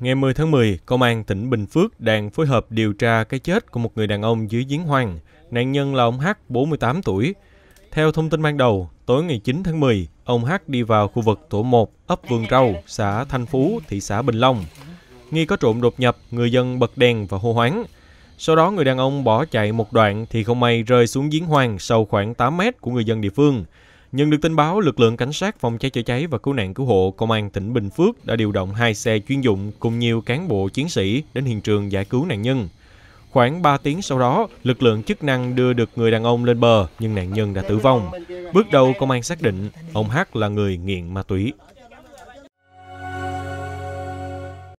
ngày 10 tháng 10, Công an tỉnh Bình Phước đang phối hợp điều tra cái chết của một người đàn ông dưới giếng hoang. Nạn nhân là ông H, 48 tuổi. Theo thông tin ban đầu, tối ngày 9 tháng 10, ông H đi vào khu vực tổ 1, ấp Vườn Rau, xã Thanh Phú, thị xã Bình Long. Nghi có trộm đột nhập, người dân bật đèn và hô hoáng. Sau đó người đàn ông bỏ chạy một đoạn thì không may rơi xuống giếng hoang sâu khoảng 8 mét của người dân địa phương. Nhận được tin báo, lực lượng cảnh sát phòng cháy chữa cháy và cứu nạn cứu hộ công an tỉnh Bình Phước đã điều động hai xe chuyên dụng cùng nhiều cán bộ chiến sĩ đến hiện trường giải cứu nạn nhân. Khoảng 3 tiếng sau đó, lực lượng chức năng đưa được người đàn ông lên bờ nhưng nạn nhân đã tử vong. Bước đầu công an xác định ông H là người nghiện ma túy.